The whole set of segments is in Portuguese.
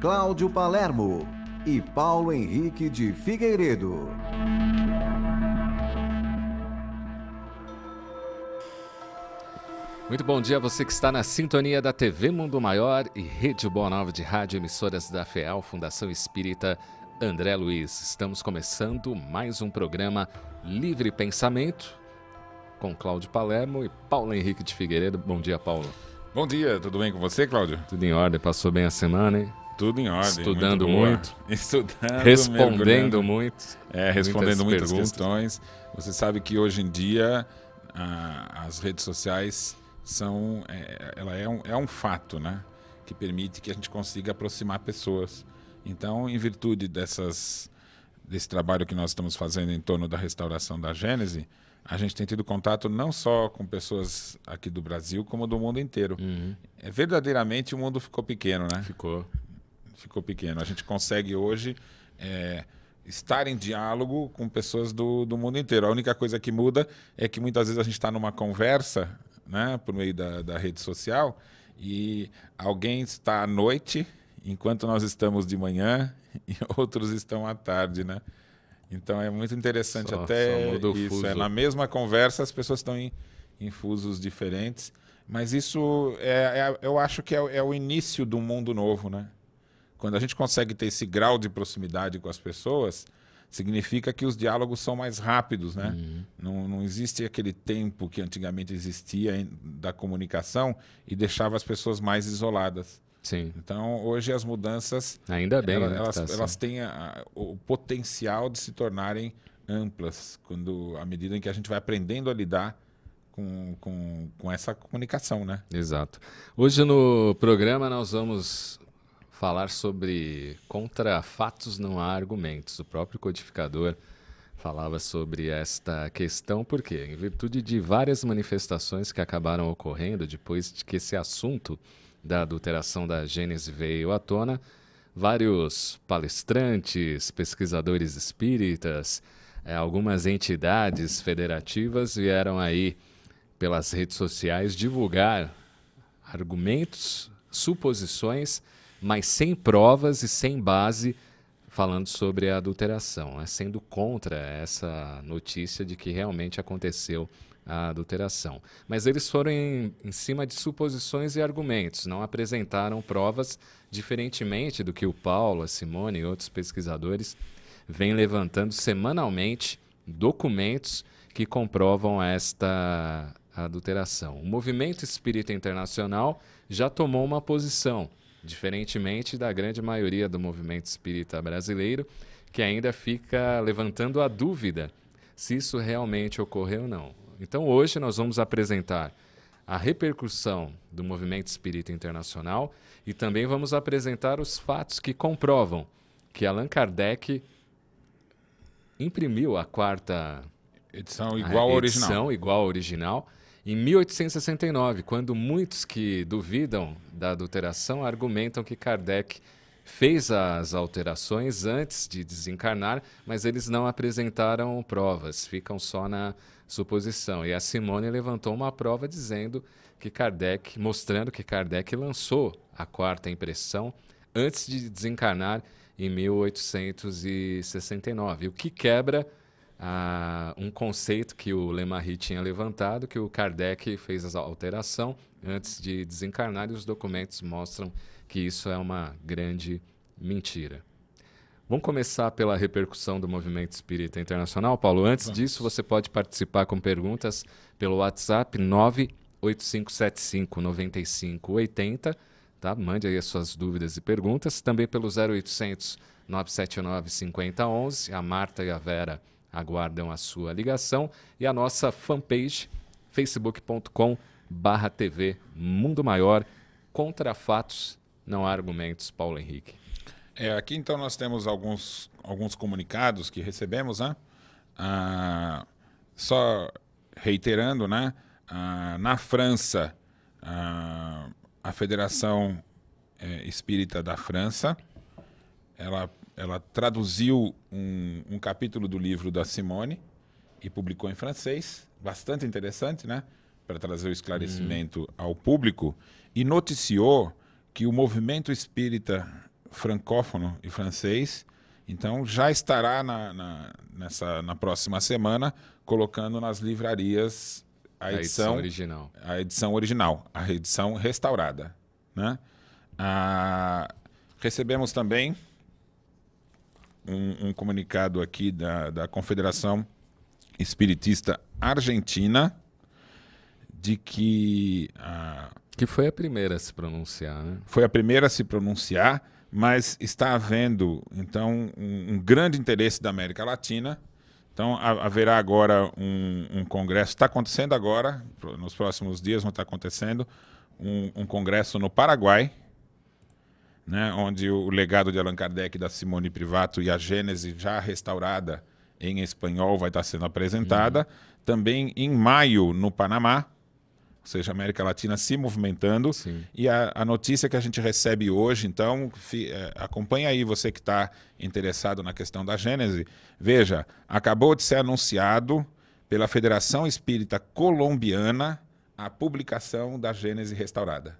Cláudio Palermo e Paulo Henrique de Figueiredo. Muito bom dia a você que está na sintonia da TV Mundo Maior e Rede Boa Nova de Rádio Emissoras da FEAL, Fundação Espírita André Luiz. Estamos começando mais um programa Livre Pensamento com Cláudio Palermo e Paulo Henrique de Figueiredo. Bom dia, Paulo. Bom dia, tudo bem com você, Cláudio? Tudo em ordem, passou bem a semana, hein? Tudo em ordem. Estudando muito. muito estudando, respondendo muito. É, respondendo muitas, muitas questões. Você sabe que hoje em dia as redes sociais são. É, ela é um, é um fato, né? Que permite que a gente consiga aproximar pessoas. Então, em virtude dessas, desse trabalho que nós estamos fazendo em torno da restauração da Gênese, a gente tem tido contato não só com pessoas aqui do Brasil, como do mundo inteiro. Uhum. É, verdadeiramente o mundo ficou pequeno, né? Ficou. Ficou pequeno. A gente consegue hoje é, estar em diálogo com pessoas do, do mundo inteiro. A única coisa que muda é que muitas vezes a gente está numa conversa, né, por meio da, da rede social, e alguém está à noite, enquanto nós estamos de manhã, e outros estão à tarde, né? Então é muito interessante só, até só isso. É fuso. É, na mesma conversa as pessoas estão em, em fusos diferentes. Mas isso é, é eu acho que é, é, o início do mundo novo, né? Quando a gente consegue ter esse grau de proximidade com as pessoas, significa que os diálogos são mais rápidos, né? Uhum. Não, não existe aquele tempo que antigamente existia da comunicação e deixava as pessoas mais isoladas. Sim. Então, hoje as mudanças. Ainda bem, elas, né, elas, tá elas assim. têm a, o potencial de se tornarem amplas, quando à medida em que a gente vai aprendendo a lidar com, com, com essa comunicação, né? Exato. Hoje no programa nós vamos falar sobre contra fatos não há argumentos. O próprio codificador falava sobre esta questão porque, em virtude de várias manifestações que acabaram ocorrendo depois de que esse assunto da adulteração da Gênesis veio à tona, vários palestrantes, pesquisadores espíritas, eh, algumas entidades federativas vieram aí pelas redes sociais divulgar argumentos, suposições, mas sem provas e sem base falando sobre a adulteração, é sendo contra essa notícia de que realmente aconteceu a adulteração. Mas eles foram em, em cima de suposições e argumentos, não apresentaram provas, diferentemente do que o Paulo, a Simone e outros pesquisadores vêm levantando semanalmente documentos que comprovam esta adulteração. O movimento espírita internacional já tomou uma posição, diferentemente da grande maioria do movimento espírita brasileiro, que ainda fica levantando a dúvida se isso realmente ocorreu ou não. Então hoje nós vamos apresentar a repercussão do movimento espírita internacional e também vamos apresentar os fatos que comprovam que Allan Kardec imprimiu a quarta edição igual a edição, original. original em 1869, quando muitos que duvidam da adulteração argumentam que Kardec fez as alterações antes de desencarnar, mas eles não apresentaram provas, ficam só na suposição. E a Simone levantou uma prova dizendo que Kardec, mostrando que Kardec lançou a quarta impressão antes de desencarnar em 1869, o que quebra ah, um conceito que o Lemarie tinha levantado, que o Kardec fez a alteração antes de desencarnar, e os documentos mostram que isso é uma grande mentira. Vamos começar pela repercussão do movimento espírita internacional. Paulo, antes Vamos. disso, você pode participar com perguntas pelo WhatsApp 985759580. Tá? Mande aí as suas dúvidas e perguntas. Também pelo 0800 979 5011. A Marta e a Vera aguardam a sua ligação. E a nossa fanpage, facebook.com barra TV Mundo Maior. Contra fatos, não há argumentos, Paulo Henrique. É, aqui então nós temos alguns, alguns comunicados que recebemos, né? Ah, só reiterando, né? Ah, na França, ah, a Federação é, Espírita da França, ela, ela traduziu um, um capítulo do livro da Simone e publicou em francês, bastante interessante, né? Para trazer o esclarecimento uhum. ao público e noticiou que o movimento espírita francófono e francês. Então já estará na, na, nessa, na próxima semana colocando nas livrarias a, edição, edição original. A edição original, a edição restaurada. Né? Ah, recebemos também um, um, comunicado aqui da, da Confederação Espiritista Argentina de que. Ah, que foi a primeira a se pronunciar, né? Foi a primeira a se pronunciar mas está havendo, então, um, um grande interesse da América Latina. Então, haverá agora um, um congresso, está acontecendo agora, nos próximos dias vão estar acontecendo, um, um congresso no Paraguai, né, onde o legado de Allan Kardec, da Simone Privato e a Gênese já restaurada em espanhol vai estar sendo apresentada. Uhum. Também em maio, no Panamá, ou seja, a América Latina se movimentando. Sim. E a, a, notícia que a gente recebe hoje, então, fi, é, acompanha aí você que está interessado na questão da Gênese. Veja, acabou de ser anunciado pela Federação Espírita Colombiana a publicação da Gênese restaurada.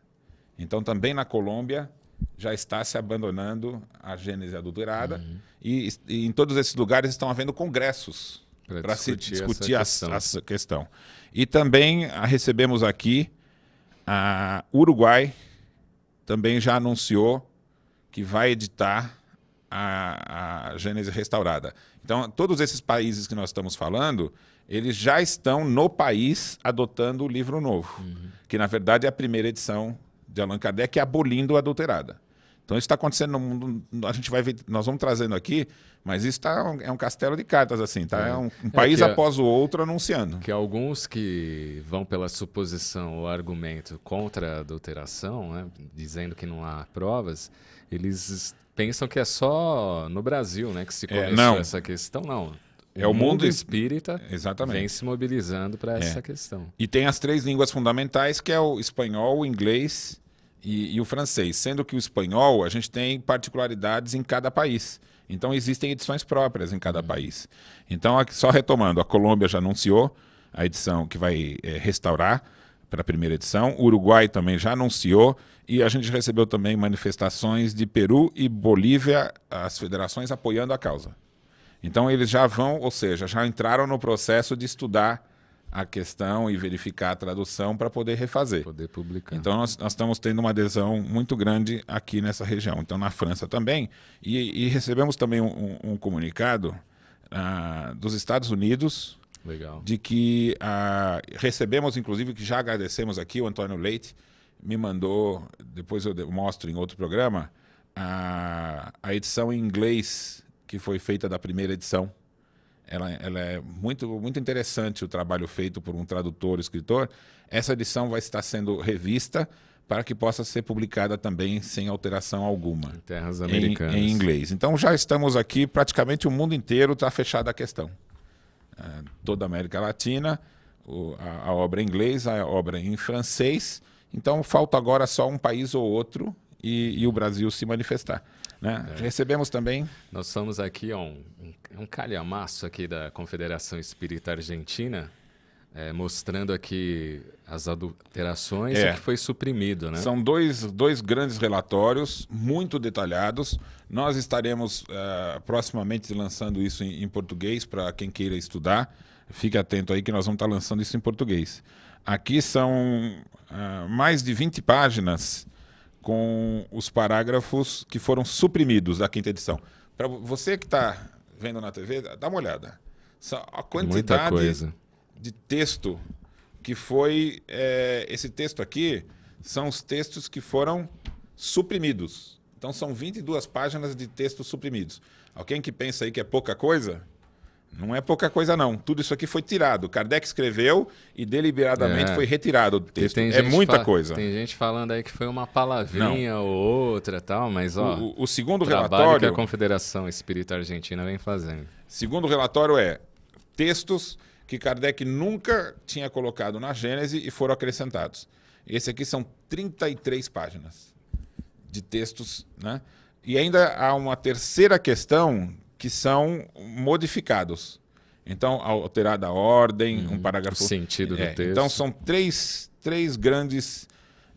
Então, também na Colômbia já está se abandonando a Gênese adulterada uhum. e, e em todos esses lugares estão havendo congressos para se discutir essa questão. questão. E também recebemos aqui a Uruguai, também já anunciou que vai editar a, a Gênese Restaurada. Então, todos esses países que nós estamos falando, eles já estão no país adotando o livro novo, uhum. que na verdade é a primeira edição de Allan Kardec, abolindo a adulterada. Então isso está acontecendo no mundo. A gente vai ver, nós vamos trazendo aqui, mas isso tá, é um castelo de cartas, assim, tá? É, é um, um é, país é- após o outro anunciando. Que alguns que vão pela suposição ou argumento contra a adulteração, né, dizendo que não há provas, eles pensam que é só no Brasil, né, que se é, começou essa questão, não. é o mundo, mundo espírita exatamente. vem se mobilizando para essa questão. E tem as três línguas fundamentais, que é o espanhol, o inglês e, e o francês, sendo que o espanhol a gente tem particularidades em cada país. Então existem edições próprias em cada uhum. país. Então, só retomando, a Colômbia já anunciou a edição que vai é, restaurar para a primeira edição. O Uruguai também já anunciou e a gente recebeu também manifestações de Peru e Bolívia, as federações apoiando a causa. Então eles já vão, ou seja, já entraram no processo de estudar a questão e verificar a tradução para poder refazer. Poder publicar. Então nós, nós, estamos tendo uma adesão muito grande aqui nessa região. Então na França também. E, e recebemos também um, um comunicado uh, dos Estados Unidos. Legal. De que uh, recebemos, inclusive, que já agradecemos aqui, o Antônio Leite me mandou, depois eu mostro em outro programa, a, ah, a edição em inglês que foi feita da primeira edição ela, ela é muito, muito interessante o trabalho feito por um tradutor, escritor. Essa edição vai estar sendo revista para que possa ser publicada também sem alteração alguma. Em terras americanas. Em, em inglês. Então já estamos aqui, praticamente o mundo inteiro está fechado a questão. Ah, toda a América Latina, o, a, a, obra em inglês, a obra em francês. Então falta agora só um país ou outro e, e o Brasil se manifestar. Né? É. Recebemos também. Nós somos aqui um, um calhamaço aqui da Confederação Espírita Argentina. É, mostrando aqui as adulterações é. e que foi suprimido, né? São dois, dois grandes relatórios, muito detalhados. Nós estaremos uh, proximamente lançando isso em, em português para quem queira estudar. Fique atento aí que nós vamos estar tá lançando isso em português. Aqui são uh, mais de 20 páginas com os parágrafos que foram suprimidos da quinta edição. Para você que está vendo na TV, dá uma olhada. A quantidade de texto que foi. É, esse texto aqui são os textos que foram suprimidos. Então são 22 páginas de textos suprimidos. Alguém que pensa aí que é pouca coisa, não é pouca coisa, não. Tudo isso aqui foi tirado. Kardec escreveu e deliberadamente é. foi retirado do texto. É muita coisa. Tem gente falando aí que foi uma palavrinha não. ou outra tal, mas ó. O, o segundo o relatório. que a Confederação Espírita Argentina vem fazendo. Segundo relatório é textos que Kardec nunca tinha colocado na Gênese e foram acrescentados. Esse aqui são 33 páginas de textos, né? E ainda há uma terceira questão que são modificados. Então, alterada a ordem, uhum. um parágrafo. O sentido do é, texto. Então, são três, três grandes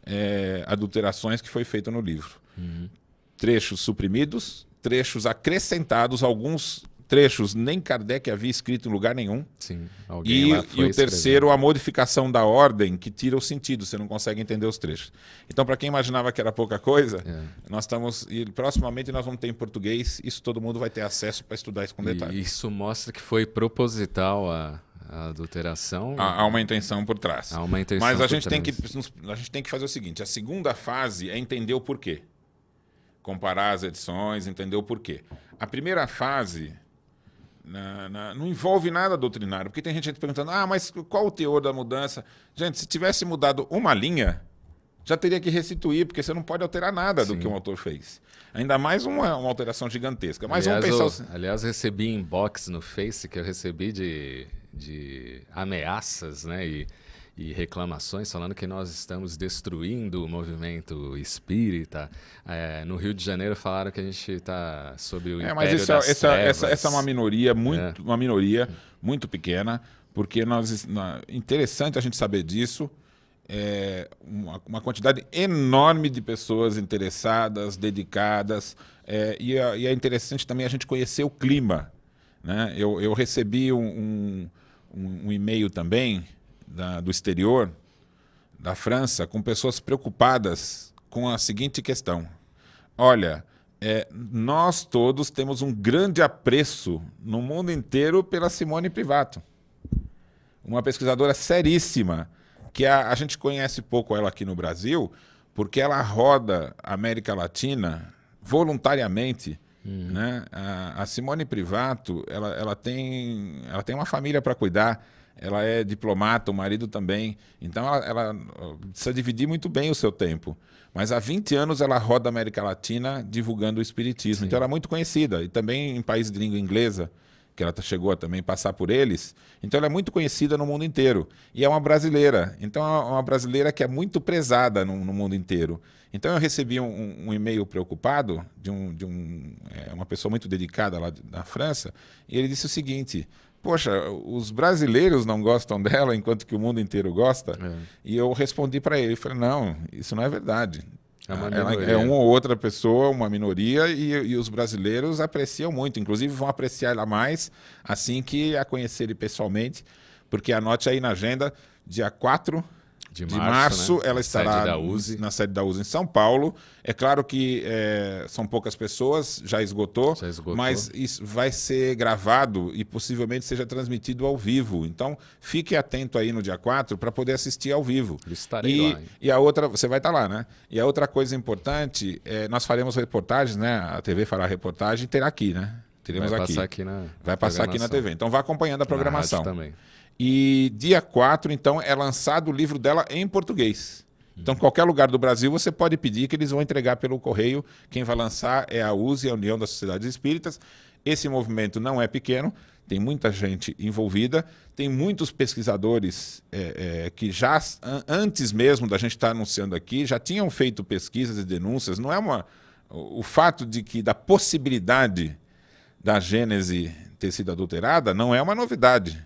é, adulterações que foi feito no livro: uhum. trechos suprimidos, trechos acrescentados, alguns trechos nem Kardec havia escrito em lugar nenhum. Sim, alguém e, lá foi e o terceiro, a modificação da ordem, que tira o sentido, você não consegue entender os trechos. Então, para quem imaginava que era pouca coisa, é. nós estamos. E proximamente nós vamos ter em português, isso todo mundo vai ter acesso para estudar isso com detalhe. E isso mostra que foi proposital a, a adulteração. Há, há, uma intenção por trás. Há uma intenção Mas a gente, trás. tem que, a gente tem que fazer o seguinte: a segunda fase é entender o porquê. Comparar as edições, entender o porquê. A primeira fase na, na, não envolve nada doutrinário, porque tem gente perguntando, ah, mas qual o teor da mudança? Gente, se tivesse mudado uma linha, já teria que restituir, porque você não pode alterar nada Sim. do que um autor fez. Ainda mais uma, uma alteração gigantesca. Mas aliás, vamos pensar... Eu, aliás, recebi inbox no Face que eu recebi de, de ameaças, né? E e reclamações falando que nós estamos destruindo o movimento espírita. É, no Rio de Janeiro falaram que a gente está sob o é, império mas isso, é, das essa, trevas. Essa, essa é uma minoria muito, é. uma minoria muito pequena, porque nós interessante a gente saber disso. É, uma, uma, quantidade enorme de pessoas interessadas, dedicadas, é, e, é, e, é, interessante também a gente conhecer o clima. Né? Eu, eu recebi um, um, um e-mail também da, do exterior, da França, com pessoas preocupadas com a seguinte questão: olha, é, nós todos temos um grande apreço no mundo inteiro pela Simone Privato, uma pesquisadora seríssima que a, a gente conhece pouco ela aqui no Brasil, porque ela roda a América Latina voluntariamente. Uhum. Né? A, a, Simone Privato, ela, ela, tem, ela tem uma família para cuidar ela é diplomata, o marido também. Então ela, ela precisa dividir muito bem o seu tempo. Mas há 20 anos ela roda a América Latina divulgando o espiritismo. Então, Sim. Então ela é muito conhecida. E também em países de língua inglesa, que ela tá, chegou a também passar por eles. Então ela é muito conhecida no mundo inteiro. E é uma brasileira. Então é uma brasileira que é muito prezada no, no mundo inteiro. Então eu recebi um, um e-mail preocupado de, um, de um, é, uma pessoa muito dedicada lá na França. E ele disse o seguinte poxa, os brasileiros não gostam dela enquanto que o mundo inteiro gosta. É. E eu respondi para ele, falei, não, isso não é verdade. É, é uma ou outra pessoa, uma minoria, e, e, os brasileiros apreciam muito. Inclusive, vão apreciar ela mais assim que a conhecerem pessoalmente, porque anote aí na agenda, dia 4 de março, de março né? ela estará sede na sede da USA em São Paulo. É claro que é, são poucas pessoas, já esgotou, já esgotou, mas isso vai ser gravado e possivelmente seja transmitido ao vivo. Então, fique atento aí no dia 4 para poder assistir ao vivo. Eu estarei e, lá. Hein? E a outra, você vai estar tá lá, né? E a outra coisa importante, é, nós faremos reportagens, né? A TV fará reportagem e terá aqui, né? Teremos vai aqui. Passar aqui na vai passar aqui na TV. Então vá acompanhando a programação. Na também. E dia 4, então, é lançado o livro dela em português. Então, qualquer lugar do Brasil, você pode pedir que eles vão entregar pelo correio. Quem vai lançar é a USE, a União das Sociedades Espíritas. Esse movimento não é pequeno, tem muita gente envolvida, tem muitos pesquisadores é, é, que já, antes mesmo da gente estar anunciando aqui, já tinham feito pesquisas e denúncias. Não é uma. O fato de que da possibilidade da Gênese ter sido adulterada não é uma novidade.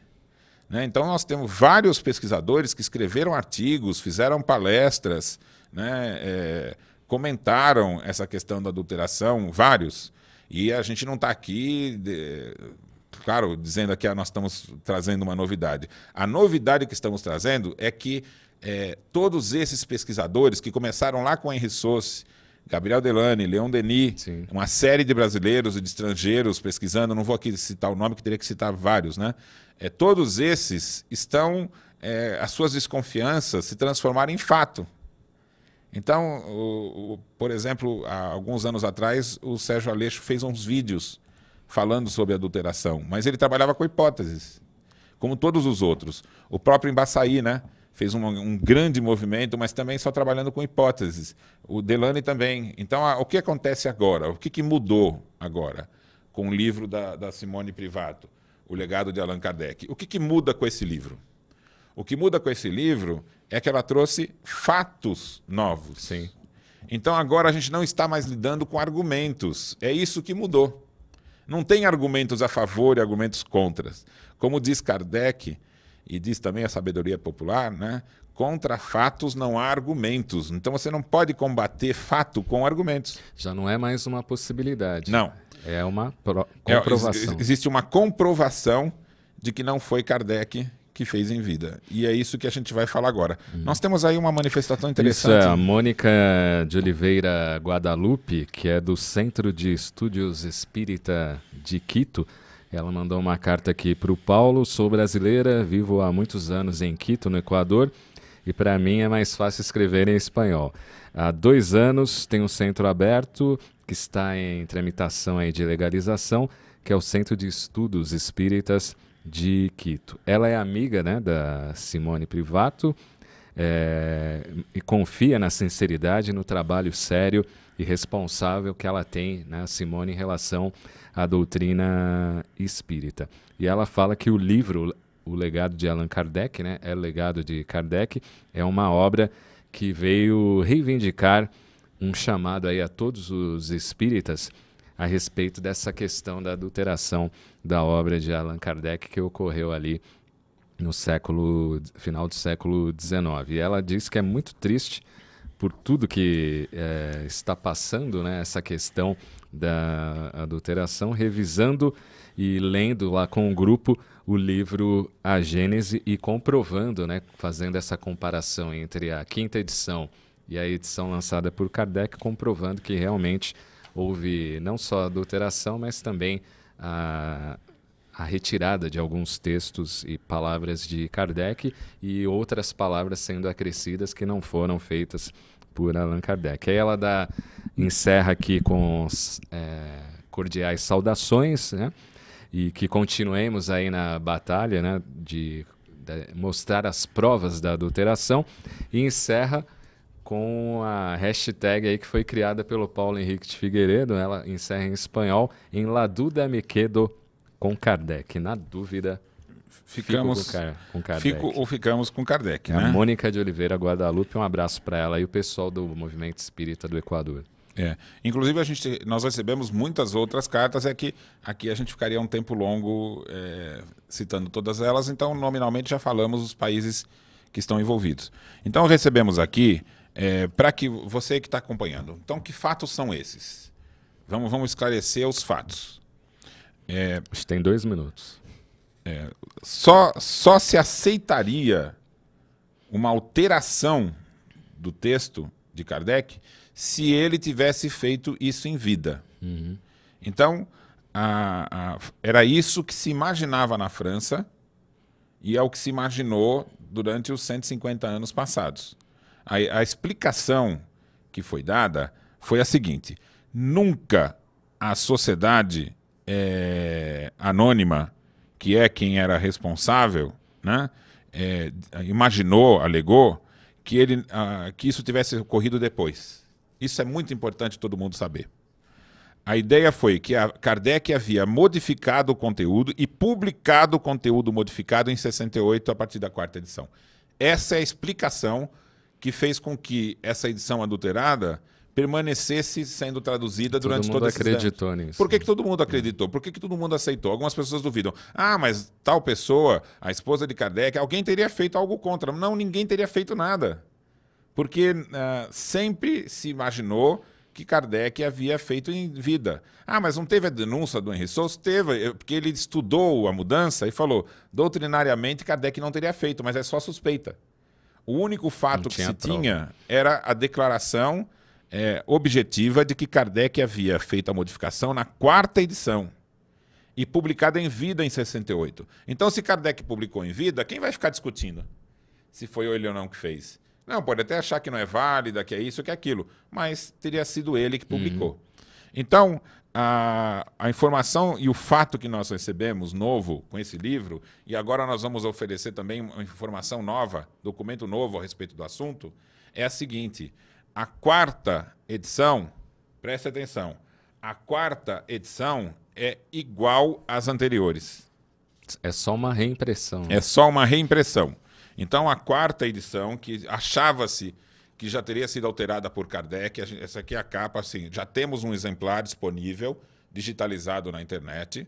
Né? Então, nós temos vários pesquisadores que escreveram artigos, fizeram palestras, né? é, comentaram essa questão da adulteração, vários. E a gente não está aqui, de, claro, dizendo aqui, ah, nós estamos trazendo uma novidade. A novidade que estamos trazendo é que é, todos esses pesquisadores que começaram lá com Henri Sosse, Gabriel Delane, Leon Denis, Sim. uma série de brasileiros e de estrangeiros pesquisando, não vou aqui citar o nome, que teria que citar vários, né? É, todos esses estão, é, as suas desconfianças se transformaram em fato. Então, o, o, por exemplo, há alguns anos atrás, o Sérgio Aleixo fez uns vídeos falando sobre adulteração, mas ele trabalhava com hipóteses, como todos os outros. O próprio Embaçaí, né? Fez um, um grande movimento, mas também só trabalhando com hipóteses. O Delane também. Então, a, o que acontece agora? O que, que mudou agora com o livro da, da Simone Privato? O Legado de Allan Kardec. O que, que muda com esse livro? O que muda com esse livro é que ela trouxe fatos novos. Sim. Então agora a gente não está mais lidando com argumentos. É isso que mudou. Não tem argumentos a favor e argumentos contra. Como diz Kardec, e diz também a sabedoria popular, né? Contra fatos não há argumentos. Então você não pode combater fato com argumentos. Já não é mais uma possibilidade. Não. É uma é, comprovação. É, existe uma comprovação de que não foi Kardec que fez em vida. E é isso que a gente vai falar agora. Hum. Nós temos aí uma manifestação interessante. Isso é a Mônica de Oliveira Guadalupe, que é do Centro de Estudos Espírita de Quito. Ela mandou uma carta aqui para o Paulo. Sou brasileira, vivo há muitos anos em Quito, no Equador, e para mim é mais fácil escrever em espanhol. Há dois anos tem um centro aberto que está em tramitação aí de legalização, que é o Centro de Estudos Espíritas de Quito. Ela é amiga né, da Simone Privato é, e confia na sinceridade, no trabalho sério e responsável que ela tem, né, Simone, em relação à doutrina espírita. E ela fala que o livro o legado de Allan Kardec, né? É o legado de Kardec, é uma obra que veio reivindicar um chamado aí a todos os espíritas a respeito dessa questão da adulteração da obra de Allan Kardec que ocorreu ali no século final do século XIX. E ela diz que é muito triste por tudo que é, está passando, né, essa questão da adulteração, revisando e lendo lá com o grupo o livro A Gênese e comprovando, né, fazendo essa comparação entre a quinta edição e a edição lançada por Kardec, comprovando que realmente houve não só adulteração, mas também a, a retirada de alguns textos e palavras de Kardec e outras palavras sendo acrescidas que não foram feitas por Allan Kardec. Aí ela dá, encerra aqui com é, cordiais saudações, né? E que continuemos aí na batalha, né? De, de mostrar as provas da adulteração e encerra com a hashtag aí que foi criada pelo Paulo Henrique de Figueiredo. Ela encerra em espanhol, em La Duda Me Quedo com Kardec. Na dúvida, ficamos com, com, Kardec. Fico ou ficamos com Kardec, né? A Mônica de Oliveira Guadalupe, um abraço para ela e o pessoal do Movimento Espírita do Equador. É. Inclusive, a gente, nós recebemos muitas outras cartas, é que aqui a gente ficaria um tempo longo é, citando todas elas, então nominalmente já falamos os países que estão envolvidos. Então recebemos aqui é, Para que você que está acompanhando. Então, que fatos são esses? Vamos, vamos esclarecer os fatos. É, tem dois minutos. É, só, só se aceitaria uma alteração do texto de Kardec se ele tivesse feito isso em vida. Uhum. Então, a, a, era isso que se imaginava na França e é o que se imaginou durante os 150 anos passados. A, a explicação que foi dada foi a seguinte: nunca a sociedade é, anônima, que é quem era responsável, né, é, imaginou, alegou que, ele, ah, que isso tivesse ocorrido depois. Isso é muito importante todo mundo saber. A ideia foi que a Kardec havia modificado o conteúdo e publicado o conteúdo modificado em 68 a partir da quarta edição. Essa é a explicação que fez com que essa edição adulterada permanecesse sendo traduzida todo durante toda a acreditou anos. nisso. Por que, que todo mundo acreditou? Por que, que todo mundo aceitou? Algumas pessoas duvidam. Ah, mas tal pessoa, a esposa de Kardec, alguém teria feito algo contra. Não, ninguém teria feito nada. Porque uh, sempre se imaginou que Kardec havia feito em vida. Ah, mas não teve a denúncia do Henri Souza? Teve, eh, porque ele estudou a mudança e falou, doutrinariamente Kardec não teria feito, mas é só suspeita. O único fato que se prova. tinha era a declaração é, objetiva de que Kardec havia feito a modificação na quarta edição e publicada em vida em 68. Então, se Kardec publicou em vida, quem vai ficar discutindo se foi ele ou não que fez? Não, pode até achar que não é válida, que é isso, que é aquilo, mas teria sido ele que publicou. Uhum. Então, a, a informação e o fato que nós recebemos novo com esse livro, e agora nós vamos oferecer também uma informação nova, documento novo a respeito do assunto, é a seguinte: a quarta edição, preste atenção, a quarta edição é igual às anteriores. É só uma reimpressão. Né? É só uma reimpressão. Então, a quarta edição, que achava-se que já teria sido alterada por Kardec. Essa aqui é a capa, assim, já temos um exemplar disponível, digitalizado na internet.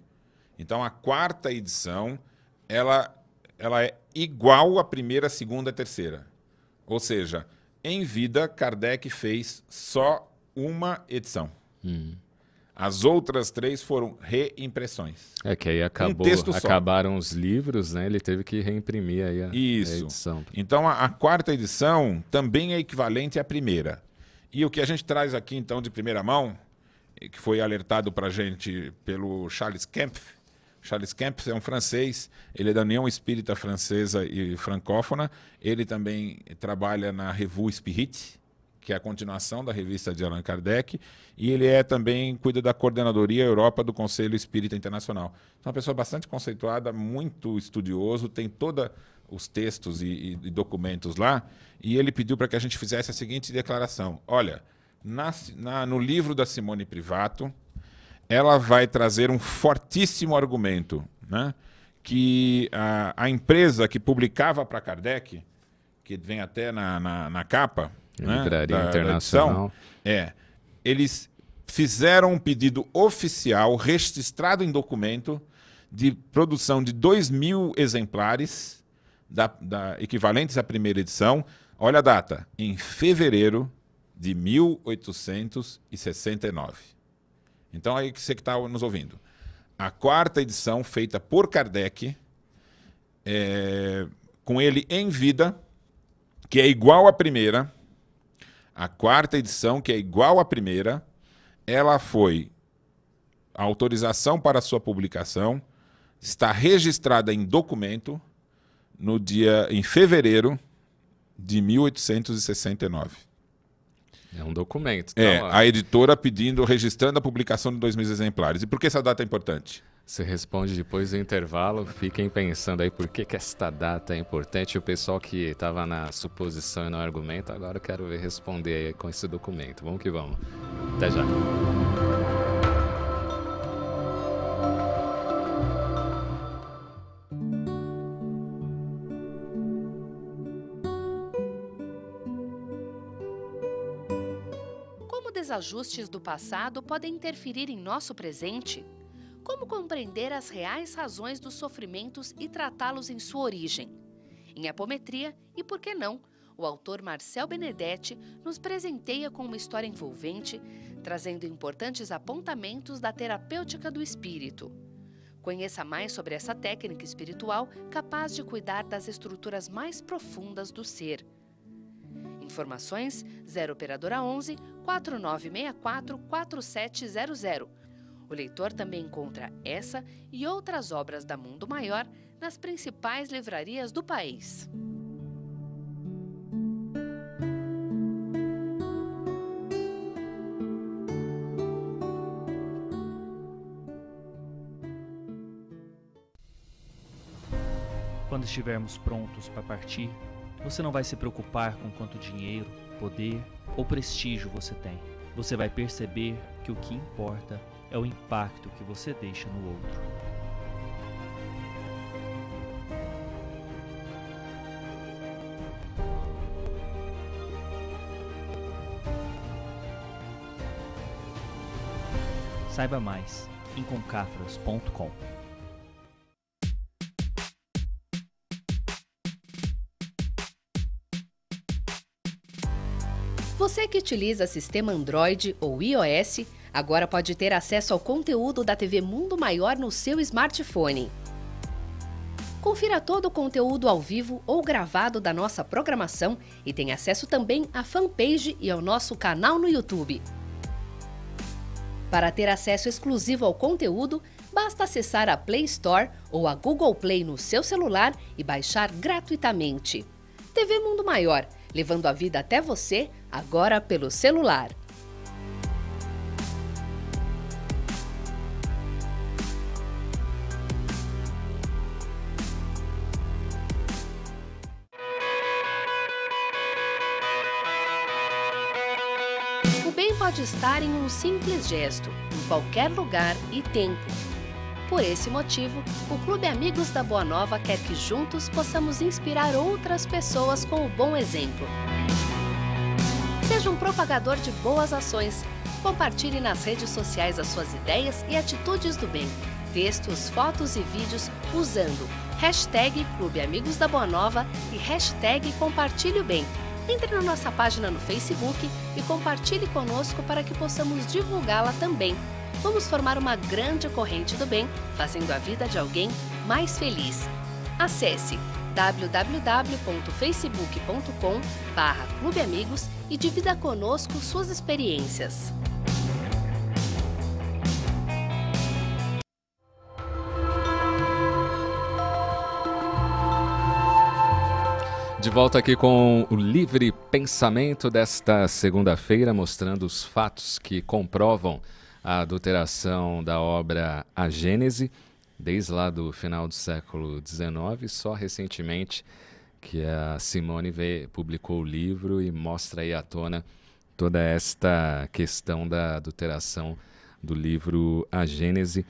Então, a quarta edição, ela, ela é igual à primeira, segunda e terceira. Ou seja, em vida, Kardec fez só uma edição. Hum. As outras três foram reimpressões. É que aí acabou, um acabaram os livros, né? Ele teve que reimprimir aí a, Isso. A edição. Então a, a, quarta edição também é equivalente à primeira. E o que a gente traz aqui então de primeira mão, que foi alertado para a gente pelo Charles Kempf. Charles Kempf é um francês, ele é da União Espírita Francesa e Francófona. Ele também trabalha na Revue Spirit, que é a continuação da revista de Allan Kardec, e ele é também cuida da coordenadoria Europa do Conselho Espírita Internacional. Então, uma pessoa bastante conceituada, muito estudioso, tem toda os textos e, e, e documentos lá, e ele pediu para que a gente fizesse a seguinte declaração: olha, na, na, no livro da Simone Privato, ela vai trazer um fortíssimo argumento, né? que a, a empresa que publicava para Kardec, que vem até na, na, na capa, né, Livraria da, Internacional. Da edição, é, eles fizeram um pedido oficial, registrado em documento, de produção de 2 mil exemplares, da, da, equivalentes à primeira edição. Olha a data, em fevereiro de 1869. Então, aí que você que está nos ouvindo. A quarta edição, feita por Kardec, é, com ele em vida, que é igual à primeira, a quarta edição, que é igual à primeira, ela foi a autorização para sua publicação está registrada em documento no dia em fevereiro de 1869. É um documento. Tá é, lá. a editora pedindo, registrando a publicação de dois mil exemplares. E por que essa data é importante? Você responde depois do intervalo. Fiquem pensando aí por que, que esta data é importante. O pessoal que estava na suposição e no argumento, agora eu quero ver responder com esse documento. Vamos que vamos. Até já. Como desajustes do passado podem interferir em nosso presente? Como compreender as reais razões dos sofrimentos e tratá-los em sua origem? Em apometria e, por que não, o autor Marcel Benedetti nos presenteia com uma história envolvente, trazendo importantes apontamentos da terapêutica do espírito. Conheça mais sobre essa técnica espiritual capaz de cuidar das estruturas mais profundas do ser. Informações 0 operadora 11 4964 4700 o leitor também encontra essa e outras obras da Mundo Maior nas principais livrarias do país. Quando estivermos prontos para partir, você não vai se preocupar com quanto dinheiro, poder ou prestígio você tem. Você vai perceber que o que importa é o impacto que você deixa no outro. Saiba mais em concafras.com. Você que utiliza sistema Android ou iOS, Agora pode ter acesso ao conteúdo da TV Mundo Maior no seu smartphone. Confira todo o conteúdo ao vivo ou gravado da nossa programação e tem acesso também à fanpage e ao nosso canal no YouTube. Para ter acesso exclusivo ao conteúdo, basta acessar a Play Store ou a Google Play no seu celular e baixar gratuitamente. TV Mundo Maior, levando a vida até você, agora pelo celular. pode estar em um simples gesto, em qualquer lugar e tempo. Por esse motivo, o Clube Amigos da Boa Nova quer que juntos possamos inspirar outras pessoas com o bom exemplo. Seja um propagador de boas ações. Compartilhe nas redes sociais as suas ideias e atitudes do bem. Textos, fotos e vídeos usando hashtag Clube Amigos da Boa Nova e hashtag Compartilhe o Bem. Entre na nossa página no Facebook e compartilhe conosco para que possamos divulgá-la também. Vamos formar uma grande corrente do bem, fazendo a vida de alguém mais feliz. Acesse www.facebook.com barra Clube Amigos e divida conosco suas experiências. De volta aqui com o Livre Pensamento desta segunda-feira, mostrando os fatos que comprovam a adulteração da obra A Gênese, desde lá do final do século XIX, só recentemente que a Simone v publicou o livro e mostra aí à tona toda esta questão da adulteração do livro A Gênese,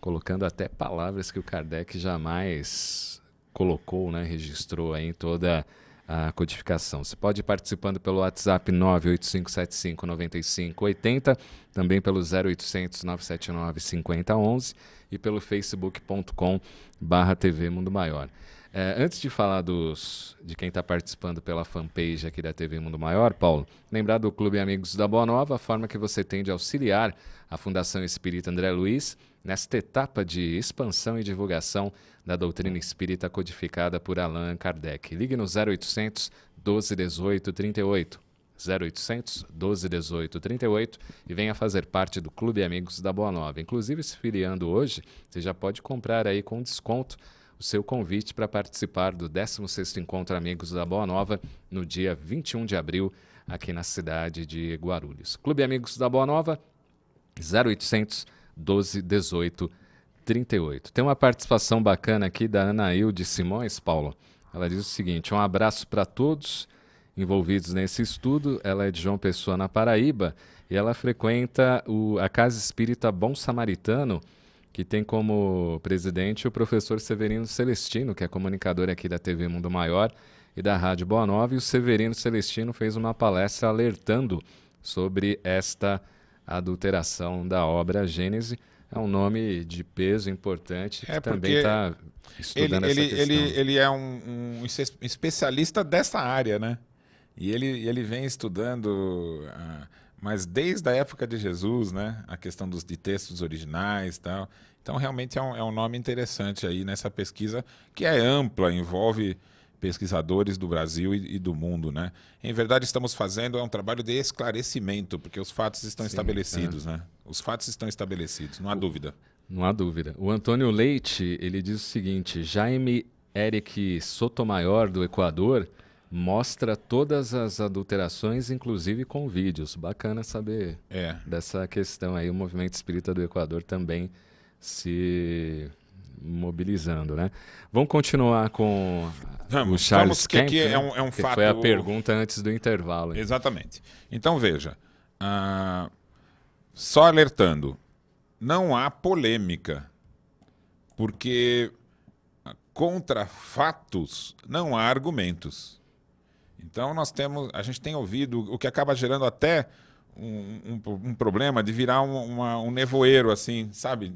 colocando até palavras que o Kardec jamais colocou, né, registrou aí toda a codificação. Você pode ir participando pelo WhatsApp 985759580, também pelo 0800 979 5011 e pelo facebook.com.br TV Mundo Maior. É, antes de falar dos, de quem está participando pela fanpage aqui da TV Mundo Maior, Paulo, lembrar do Clube Amigos da Boa Nova, a forma que você tem de auxiliar a Fundação Espírita André Luiz, nesta etapa de expansão e divulgação da doutrina espírita codificada por Allan Kardec. Ligue no 0800 121838 38. 0800 121838 38 e venha fazer parte do Clube Amigos da Boa Nova. Inclusive, se filiando hoje, você já pode comprar aí com desconto o seu convite para participar do 16 Encontro Amigos da Boa Nova no dia 21 de abril aqui na cidade de Guarulhos. Clube Amigos da Boa Nova 0800 12 18 38. Tem uma participação bacana aqui da Anaílde Simões, Paulo. Ela diz o seguinte: um abraço para todos envolvidos nesse estudo. Ela é de João Pessoa, na Paraíba, e ela frequenta o, a Casa Espírita Bom Samaritano, que tem como presidente o professor Severino Celestino, que é comunicador aqui da TV Mundo Maior e da Rádio Boa Nova. E o Severino Celestino fez uma palestra alertando sobre esta adulteração da obra Gênese. É um nome de peso importante que é também está estudando ele, essa questão. Ele, ele é um, um, especialista dessa área, né? E ele, ele vem estudando, ah, mas desde a época de Jesus, né? A questão dos, de textos originais e tal. Então, realmente é um, é um nome interessante aí nessa pesquisa, que é ampla, envolve pesquisadores do Brasil e, e, do mundo, né? Em verdade, estamos fazendo é um trabalho de esclarecimento, porque os fatos estão Sim, é. estabelecidos, é. né? Os fatos estão estabelecidos, não há o, dúvida. Não há dúvida. O Antônio Leite, ele diz o seguinte, Jaime Eric Sotomayor, do Equador, mostra todas as adulterações, inclusive com vídeos. Bacana saber é. dessa questão aí. O movimento espírita do Equador também se mobilizando, né? Vamos continuar com Vamos, o Charles Kemp, que é né? um, é um fato... foi a pergunta antes do intervalo. Hein? Exatamente. Então, veja, uh, só alertando, não há polêmica, porque contra fatos não há argumentos. Então, nós temos, a gente tem ouvido, o que acaba gerando até um, um, um problema de virar uma, um nevoeiro, assim, sabe?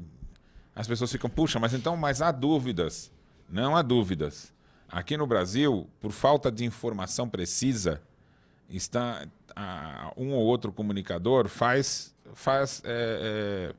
as pessoas ficam, puxa, mas então, mas há dúvidas. Não há dúvidas. Aqui no Brasil, por falta de informação precisa, está a, um ou outro comunicador faz, faz é,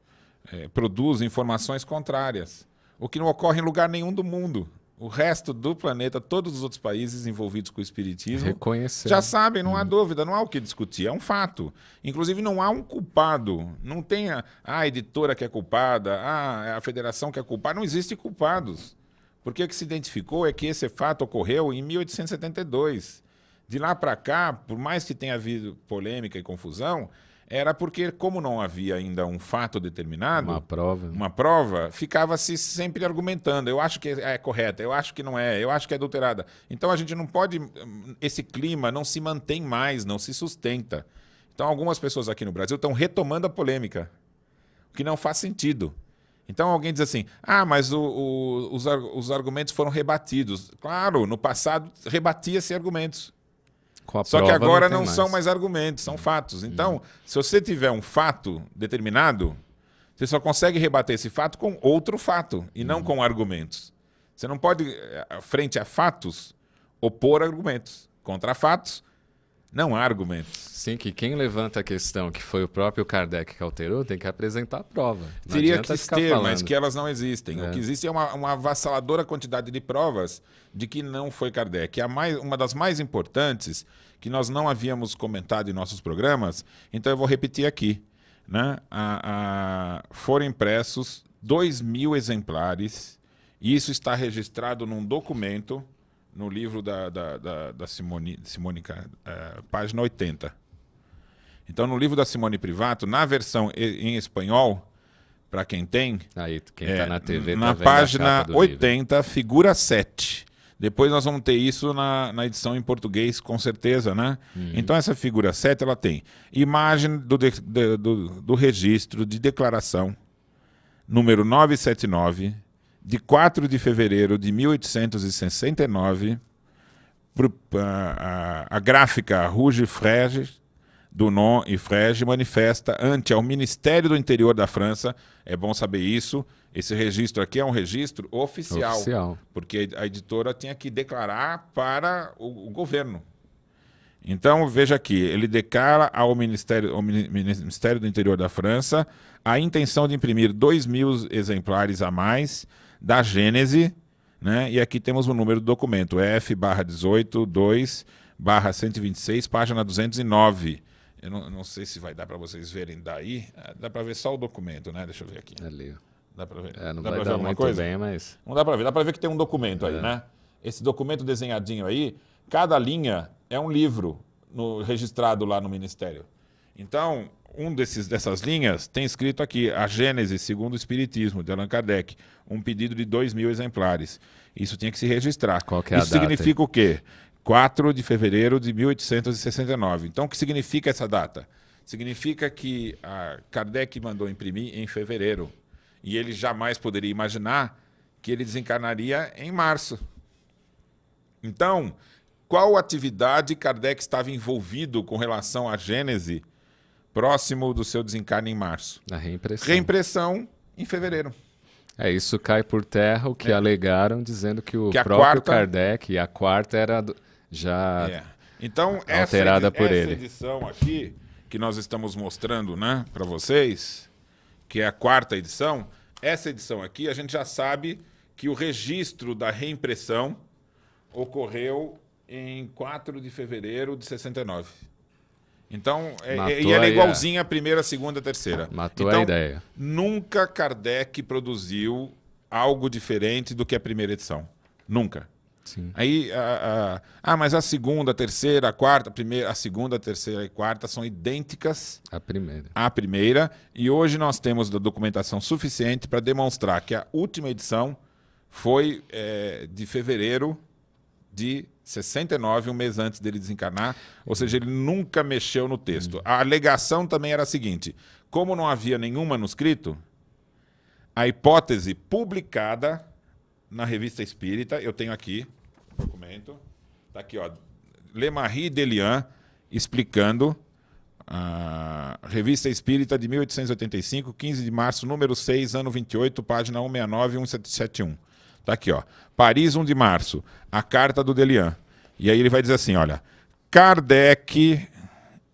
é, é, produz informações contrárias, o que não ocorre em lugar nenhum do mundo. O resto do planeta, todos os outros países envolvidos com o espiritismo, Reconhecer. já sabem, não há hum. dúvida, não há o que discutir, é um fato. Inclusive, não há um culpado. Não tem a, ah, a editora que é culpada, a, ah, a federação que é culpada, não existe culpados. Porque o que se identificou é que esse fato ocorreu em 1872. De lá para cá, por mais que tenha havido polêmica e confusão, era porque, como não havia ainda um fato determinado, uma prova, uma prova ficava-se sempre argumentando. Eu acho que é, é correta, eu acho que não é, eu acho que é adulterada. Então a gente não pode. Hum, esse clima não se mantém mais, não se sustenta. Então algumas pessoas aqui no Brasil estão retomando a polêmica, o que não faz sentido. Então alguém diz assim: ah, mas o, o, os, os argumentos foram rebatidos. Claro, no passado rebatia-se argumentos. Só que agora não, não mais. são mais argumentos, são hum. fatos. Hum. Então, se você tiver um fato determinado, você só consegue rebater esse fato com outro fato e não hum. com argumentos. Você não pode, eh, frente a fatos, opor argumentos. Contra fatos, não há argumentos. Sim, que quem levanta a questão que foi o próprio Kardec que alterou tem que apresentar a prova. Não Teria que ter, falando. mas que elas não existem. É. O que existe é uma, uma avassaladora quantidade de provas de que não foi Kardec. É a mais, uma das mais importantes, que nós não havíamos comentado em nossos programas, então eu vou repetir aqui. Né? A, a, foram impressos 2 mil exemplares, e isso está registrado num documento no livro da, da, da, da Simone, Simônica, uh, é, página 80. Então, no livro da Simone Privato, na versão em espanhol, para quem tem. Aí, quem tá é, na TV Na tá página 80, livro. figura 7. Depois nós vamos ter isso na, na edição em português, com certeza, né? Hum. Então, essa figura 7, ela tem imagem do, de, do, do registro de declaração, número 979 de 4 de fevereiro de 1869, a, gráfica Rouge Frege, Dunon e Frege, manifesta ante ao Ministério do Interior da França, é bom saber isso, esse registro aqui é um registro oficial, oficial. porque a editora tinha que declarar para o, o governo. Então, veja aqui, ele declara ao Ministério, ao Ministério do Interior da França a intenção de imprimir 2 mil exemplares a mais da Gênese, né? E aqui temos o número do documento, F barra 18, 2 barra 126, página 209. Eu não, não sei se vai dar para vocês verem daí. Ah, dá para ver só o documento, né? Deixa eu ver aqui. Ali. Dá para ver. É, não dá vai ver dar alguma coisa? bem, mas... Não dá para ver. Dá para ver que tem um documento é. aí, né? Esse documento desenhadinho aí, cada linha é um livro no, registrado lá no Ministério. Então, um desses, dessas linhas tem escrito aqui a Gênese segundo o Espiritismo, de Allan Kardec, um pedido de dois mil exemplares. Isso tinha que se registrar. Qual que é a Isso data, significa hein? o quê? 4 de fevereiro de 1869. Então, o que significa essa data? Significa que ah, Kardec mandou imprimir em fevereiro. E ele jamais poderia imaginar que ele desencarnaria em março. Então, qual atividade Kardec estava envolvido com relação à Gênese próximo do seu desencarne em março. A reimpressão. Reimpressão em fevereiro. É, isso cai por terra o que é. alegaram, dizendo que o que próprio quarta... Kardec, a quarta era do... já é. então, alterada essa, por essa ele. Essa edição aqui, que nós estamos mostrando né, para vocês, que é a quarta edição, essa edição aqui a gente já sabe que o registro da reimpressão ocorreu em 4 de fevereiro de 69. Então, é, é e ela é igualzinha a... primeira, segunda, terceira. Matou então, a ideia. Nunca Kardec produziu algo diferente do que a primeira edição. Nunca. Sim. Aí, a, a, ah, mas a segunda, a terceira, a quarta, a primeira, a segunda, a terceira e a quarta são idênticas à primeira. À primeira. E hoje nós temos documentação suficiente para demonstrar que a última edição foi é, de fevereiro de 69, um mês antes dele desencarnar, ou seja, ele nunca mexeu no texto. Hum. A alegação também era a seguinte: como não havia nenhum manuscrito, a hipótese publicada na revista Espírita, eu tenho aqui o documento, tá aqui, ó, Lemarie Delian explicando a Revista Espírita de 1885, 15 de março, número 6, ano 28, página 169 e 171. Tá aqui, ó. Paris, 1 de março. A carta do Delian. E aí ele vai dizer assim: olha, Kardec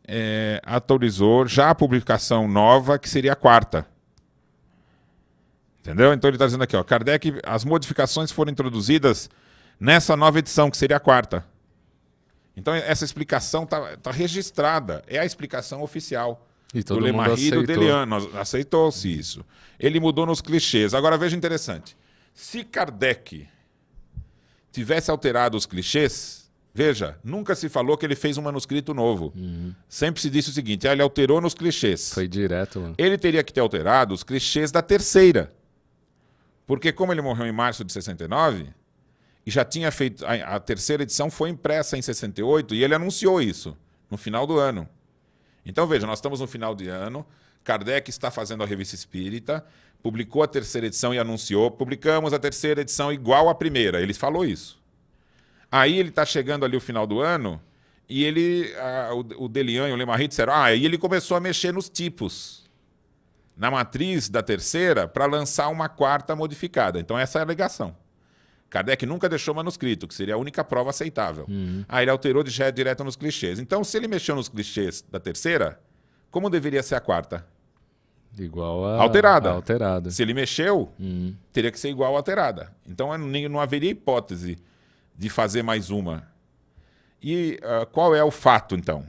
é, autorizou já a publicação nova, que seria a quarta. Entendeu? Então ele está dizendo aqui, ó, Kardec, as modificações foram introduzidas nessa nova edição, que seria a quarta. Então essa explicação está tá registrada, é a explicação oficial. E todo do mundo Lemarri do Delian, aceitou-se isso. Ele mudou nos clichês. Agora veja interessante. Se Kardec tivesse alterado os clichês, veja, nunca se falou que ele fez um manuscrito novo. Uhum. Sempre se disse o seguinte: ah, ele alterou nos clichês. Foi direto, mano. Ele teria que ter alterado os clichês da terceira. Porque, como ele morreu em março de 69, e já tinha feito. A, a terceira edição foi impressa em 68, e ele anunciou isso no final do ano. Então, veja, nós estamos no final de ano Kardec está fazendo a revista espírita, publicou a terceira edição e anunciou: publicamos a terceira edição igual à primeira. Ele falou isso. Aí ele está chegando ali o final do ano e ele, a, o, o Delian e o Lemarri disseram: ah, e ele começou a mexer nos tipos na matriz da terceira para lançar uma quarta modificada. Então, essa é a alegação. Kardec nunca deixou manuscrito, que seria a única prova aceitável. Uhum. Aí ah, ele alterou de direto nos clichês. Então, se ele mexeu nos clichês da terceira, como deveria ser a quarta? Igual a alterada. A alterada. Se ele mexeu, uhum. teria que ser igual a alterada. Então é, não haveria hipótese de fazer mais uma. E uh, qual é o fato, então?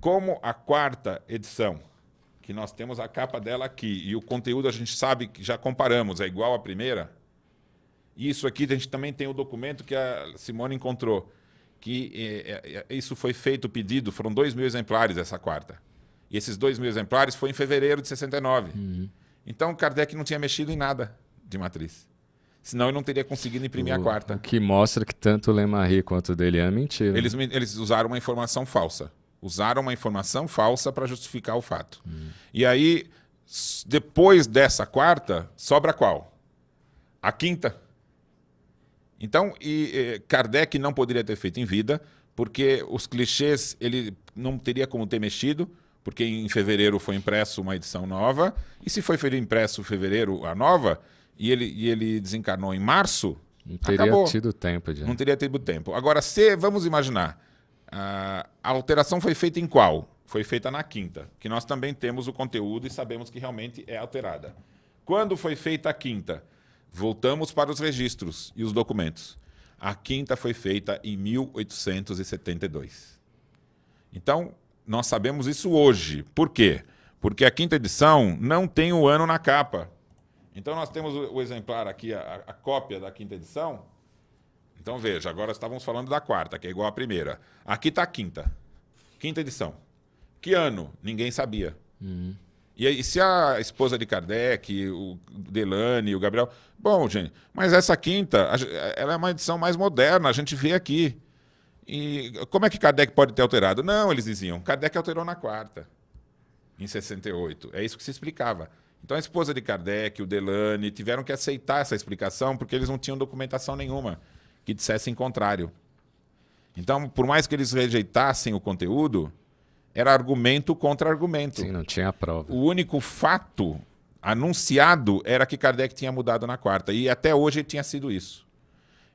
Como a quarta edição, que nós temos a capa dela aqui, e o conteúdo a gente sabe que já comparamos, é igual à primeira. E isso aqui a gente também tem o documento que a Simone encontrou, que é, é, isso foi feito, pedido, foram dois mil exemplares essa quarta. E esses dois mil exemplares foi em fevereiro de 69. Uhum. Então Kardec não tinha mexido em nada de matriz. Senão ele não teria conseguido imprimir o, a quarta. O que mostra que tanto o Lemarie quanto o dele é mentira. Eles, né? eles usaram uma informação falsa. Usaram uma informação falsa para justificar o fato. Uhum. E aí, depois dessa quarta, sobra qual? A quinta. Então, e, Kardec não poderia ter feito em vida, porque os clichês ele não teria como ter mexido, porque em fevereiro foi impresso uma edição nova, e se foi impresso em fevereiro a nova, e ele, e ele desencarnou em março, não teria acabou. tido tempo. Já. Não teria tido tempo. Agora, se, vamos imaginar, a alteração foi feita em qual? Foi feita na quinta, que nós também temos o conteúdo e sabemos que realmente é alterada. Quando foi feita a quinta? Voltamos para os registros e os documentos. A quinta foi feita em 1872. Então, nós sabemos isso hoje. Por quê? Porque a quinta edição não tem o ano na capa. Então nós temos o, exemplar aqui, a, a cópia da quinta edição. Então veja, agora estávamos falando da quarta, que é igual à primeira. Aqui está a quinta. Quinta edição. Que ano? Ninguém sabia. Uhum. E, e se a esposa de Kardec, o Delane, o Gabriel. Bom, gente, mas essa quinta, ela é uma edição mais moderna, a gente vê aqui. E como é que Kardec pode ter alterado? Não, eles diziam, Kardec alterou na quarta, em 68. É isso que se explicava. Então a esposa de Kardec, o Delane, tiveram que aceitar essa explicação porque eles não tinham documentação nenhuma que dissesse em contrário. Então, por mais que eles rejeitassem o conteúdo, era argumento contra argumento. Sim, não tinha prova. O único fato anunciado era que Kardec tinha mudado na quarta. E até hoje tinha sido isso.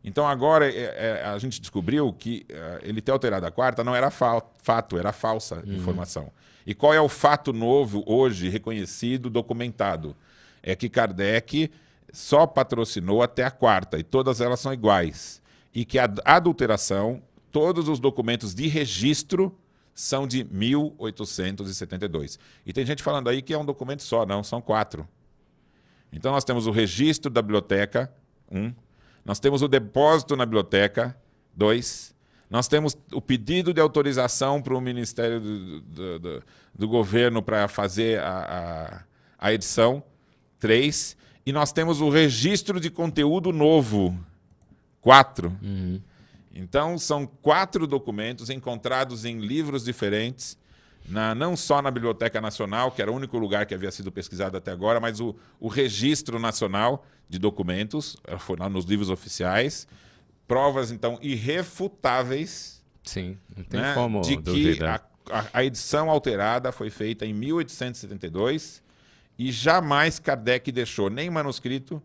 Então agora é, é, a gente descobriu que é, ele ter alterado a quarta não era fa fato, era falsa uhum. informação. E qual é o fato novo hoje, reconhecido, documentado? É que Kardec só patrocinou até a quarta, e todas elas são iguais. E que a adulteração, todos os documentos de registro são de 1872. E tem gente falando aí que é um documento só, não, são quatro. Então nós temos o registro da biblioteca, um, nós temos o depósito na biblioteca, dois. Nós temos o pedido de autorização para o Ministério do, do, do, do Governo para fazer a, a, a edição, três. E nós temos o registro de conteúdo novo, quatro. Uhum. Então, são quatro documentos encontrados em livros diferentes na, não só na Biblioteca Nacional, que era o único lugar que havia sido pesquisado até agora, mas o, o Registro Nacional de Documentos, eh, foi lá nos livros oficiais, provas, então, irrefutáveis. Sim, não tem né, como de que a, a edição alterada foi feita em 1872 e jamais Kardec deixou nem manuscrito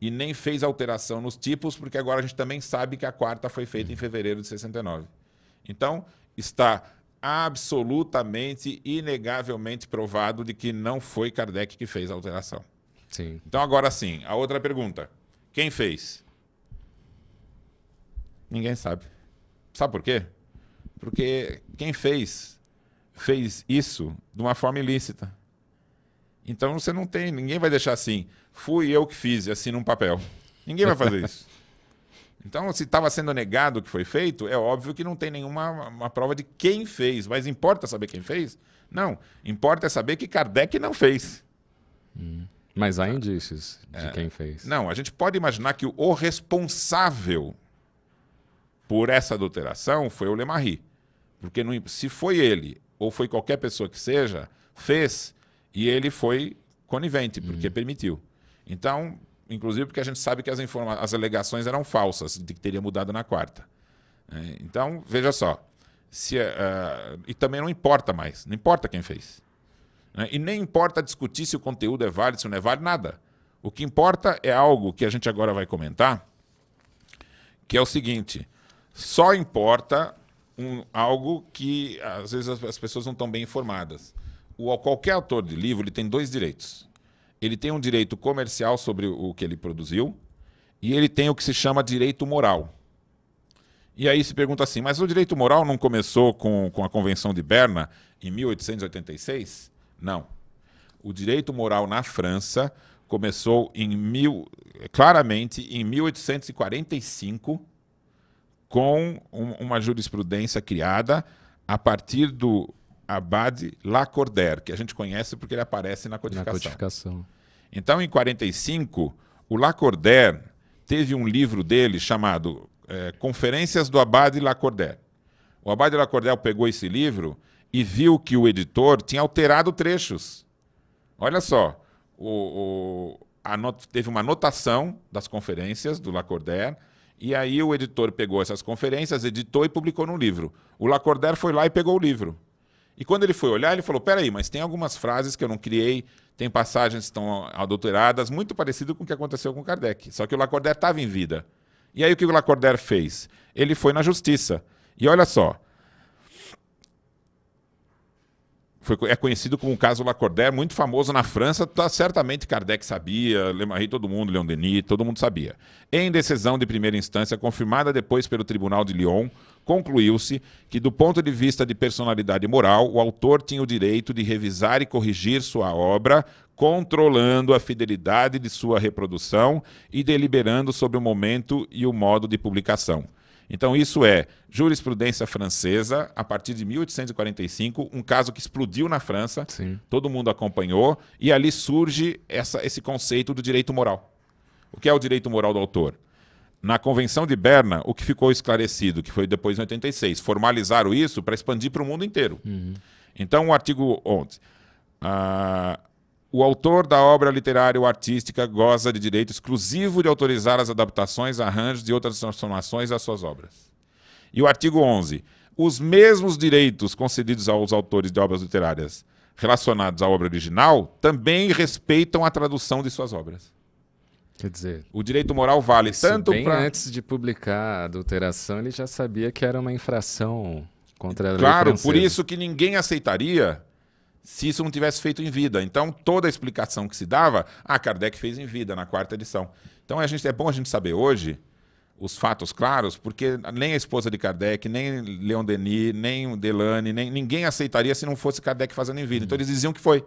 e nem fez alteração nos tipos, porque agora a gente também sabe que a quarta foi feita em hum. fevereiro de 69. Então, está absolutamente, inegavelmente provado de que não foi Kardec que fez a alteração. Sim. Então, agora sim, a outra pergunta. Quem fez? Ninguém sabe. Sabe por quê? Porque quem fez, fez isso de uma forma ilícita. Então você não tem, ninguém vai deixar assim, fui eu que fiz, assim num papel. Ninguém vai fazer isso. Então, se estava sendo negado o que foi feito, é óbvio que não tem nenhuma prova de quem fez. Mas importa saber quem fez? Não. Importa é saber que Kardec não fez. Hum. Mas há indícios de é. quem fez. Não, a gente pode imaginar que o responsável por essa adulteração foi o Lemarri. Porque não, se foi ele, ou foi qualquer pessoa que seja, fez e ele foi conivente, porque hum. permitiu. Então, inclusive porque a gente sabe que as, as alegações eram falsas, de que teria mudado na quarta. É, então, veja só. Se, uh, e também não importa mais, não importa quem fez. Né? E nem importa discutir se o conteúdo é válido, se não é válido, nada. O que importa é algo que a gente agora vai comentar, que é o seguinte: só importa um, algo que às vezes as, as pessoas não estão bem informadas. O, qualquer autor de livro ele tem dois direitos ele tem um direito comercial sobre o que ele produziu e ele tem o que se chama direito moral. E aí se pergunta assim, mas o direito moral não começou com, com a Convenção de Berna em 1886? Não. O direito moral na França começou em mil, claramente em 1845 com um, uma jurisprudência criada a partir do Abade Lacordaire, que a gente conhece porque ele aparece na codificação. Na codificação. Então, em 45, o Lacordaire teve um livro dele chamado é, Conferências do Abade Lacordaire. O Abade Lacordaire pegou esse livro e viu que o editor tinha alterado trechos. Olha só, o, o, not, teve uma anotação das conferências do Lacordaire, e aí o editor pegou essas conferências, editou e publicou no livro. O Lacordaire foi lá e pegou o livro. E quando ele foi olhar, ele falou: peraí, mas tem algumas frases que eu não criei, tem passagens que estão adulteradas, muito parecido com o que aconteceu com Kardec. Só que o Lacordaire estava em vida. E aí o que o Lacordaire fez? Ele foi na justiça. E olha só, foi, é conhecido como o caso Lacordaire, muito famoso na França. Tá, certamente Kardec sabia, Lemarie, todo mundo, Leon Denis, todo mundo sabia. Em decisão de primeira instância, confirmada depois pelo Tribunal de Lyon, concluiu-se que, do ponto de vista de personalidade moral, o autor tinha o direito de revisar e corrigir sua obra, controlando a fidelidade de sua reprodução e deliberando sobre o momento e o modo de publicação. Então, isso é jurisprudência francesa, a partir de 1845, um caso que explodiu na França, Sim. todo mundo acompanhou, e ali surge essa, esse conceito do direito moral. O que é o direito moral do autor? Na Convenção de Berna, o que ficou esclarecido, que foi depois de 86, formalizaram isso para expandir para o mundo inteiro. Uhum. Então, o artigo 11. Ah, o autor da obra literária ou artística goza de direito exclusivo de autorizar as adaptações, arranjos e outras transformações às suas obras. E o artigo 11. Os mesmos direitos concedidos aos autores de obras literárias relacionados à obra original também respeitam a tradução de suas obras. Quer dizer, o direito moral vale isso, tanto bem antes de publicar a adulteração, ele já sabia que era uma infração contra a claro, lei Claro, por isso que ninguém aceitaria se isso não tivesse feito em vida. Então, toda a explicação que se dava, a ah, Kardec fez em vida, na quarta edição. Então, a gente, é bom a gente saber hoje os fatos claros, porque nem a esposa de Kardec, nem Leon Denis, nem Delane, nem, ninguém aceitaria se não fosse Kardec fazendo em vida. Então, eles diziam que foi.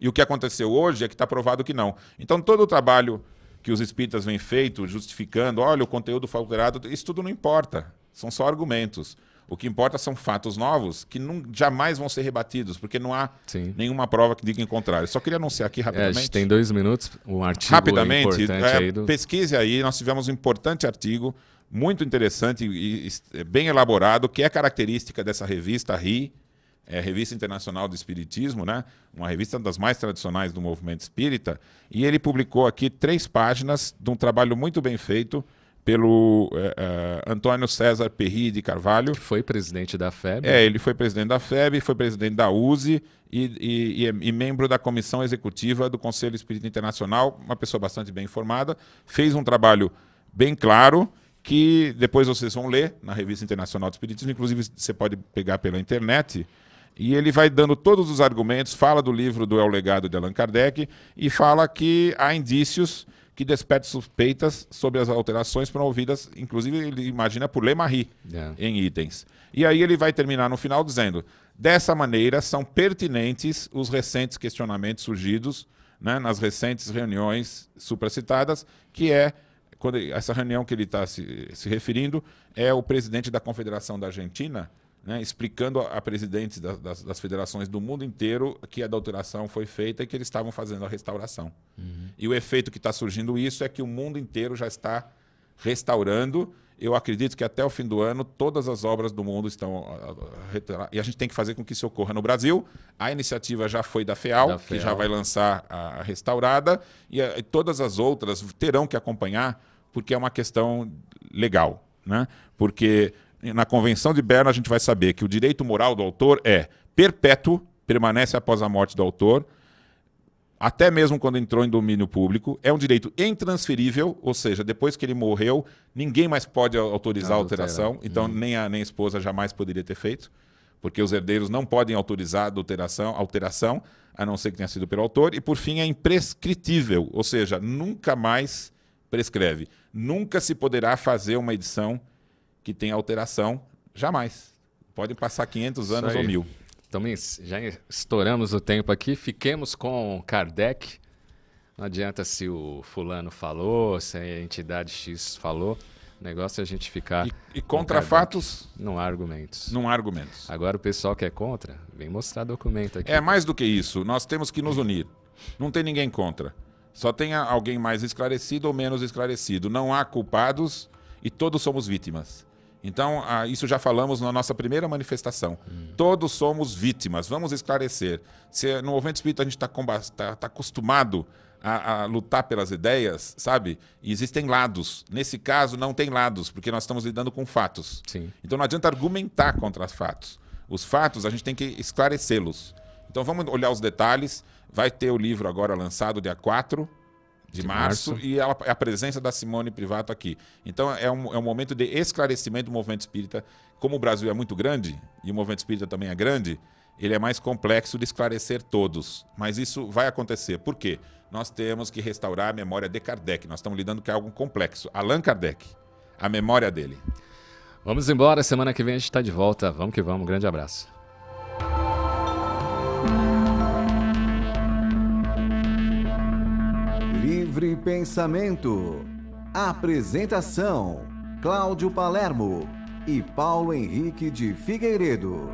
E o que aconteceu hoje é que está provado que não. Então, todo o trabalho que os espíritas vêm feito, justificando, olha, o conteúdo foi alterado, isso tudo não importa. São só argumentos. O que importa são fatos novos que não, jamais vão ser rebatidos, porque não há Sim. nenhuma prova que diga em contrário. Só queria anunciar aqui rapidamente. É, a gente tem dois minutos, um artigo rapidamente, importante é, aí do... Pesquise aí, nós tivemos um importante artigo, muito interessante e, e é, bem elaborado, que é característica dessa revista RI, é, Revista Internacional do Espiritismo, né? uma revista das mais tradicionais do movimento espírita, e ele publicou aqui três páginas de um trabalho muito bem feito, pelo é, é, Antônio César Perri de Carvalho. Que foi presidente da FEB. É, ele foi presidente da FEB, foi presidente da USE e, e, é, e, membro da comissão executiva do Conselho Espírita Internacional, uma pessoa bastante bem informada, fez um trabalho bem claro que depois vocês vão ler na Revista Internacional do Espiritismo, inclusive você pode pegar pela internet, e ele vai dando todos os argumentos, fala do livro do El Legado de Allan Kardec e fala que há indícios que desperte suspeitas sobre as alterações promovidas, inclusive ele imagina por Lemarie yeah. É. em itens. E aí ele vai terminar no final dizendo: dessa maneira são pertinentes os recentes questionamentos surgidos né, nas recentes reuniões supracitadas, que é quando essa reunião que ele está se, se referindo é o presidente da Confederação da Argentina, né, explicando a, a presidentes da, das, das, federações do mundo inteiro que a adulteração foi feita e que eles estavam fazendo a restauração. Uhum. E o efeito que está surgindo isso é que o mundo inteiro já está restaurando. Eu acredito que até o fim do ano todas as obras do mundo estão. E a gente tem que fazer com que isso ocorra no Brasil. A iniciativa já foi da FEAL, da FEAL. que já vai lançar a restaurada, e, a, e todas as outras terão que acompanhar, porque é uma questão legal. Né? Porque na Convenção de Berna, a gente vai saber que o direito moral do autor é perpétuo, permanece após a morte do autor, até mesmo quando entrou em domínio público, é um direito intransferível, ou seja, depois que ele morreu, ninguém mais pode autorizar a alteração, então hum. nem a nem a esposa jamais poderia ter feito, porque os herdeiros não podem autorizar a alteração, alteração, a não ser que tenha sido pelo autor, e por fim é imprescritível, ou seja, nunca mais prescreve. Nunca se poderá fazer uma edição que tem alteração, jamais. Podem passar 500 anos ou mil. Então, já estouramos o tempo aqui. Fiquemos com Kardec. Não adianta se o fulano falou, se a entidade X falou. O negócio é a gente ficar. E, e contra fatos? Não há argumentos. Não há argumentos. Agora, o pessoal que é contra, vem mostrar documento aqui. É mais do que isso. Nós temos que nos unir. Não tem ninguém contra. Só tem alguém mais esclarecido ou menos esclarecido. Não há culpados e todos somos vítimas. Então, ah, isso já falamos na nossa primeira manifestação. Hum. Todos somos vítimas, vamos esclarecer. Se no movimento espírita a gente está tá, tá acostumado a, a, lutar pelas ideias, sabe? E existem lados. Nesse caso, não tem lados, porque nós estamos lidando com fatos. Sim. Então, não adianta argumentar contra os fatos. Os fatos, a gente tem que esclarecê-los. Então, vamos olhar os detalhes. Vai ter o livro agora lançado dia 4 de, de março, março, e ela, é a presença da Simone Privato aqui. Então é um, é um momento de esclarecimento do movimento espírita. Como o Brasil é muito grande e o movimento espírita também é grande, ele é mais complexo de esclarecer todos. Mas isso vai acontecer. Por quê? Nós temos que restaurar a memória de Kardec. Nós estamos lidando com algo complexo. Allan Kardec, a memória dele. Vamos embora. Semana que vem a gente está de volta. Vamos que vamos. Um grande abraço. Livre Pensamento. Apresentação: Cláudio Palermo e Paulo Henrique de Figueiredo.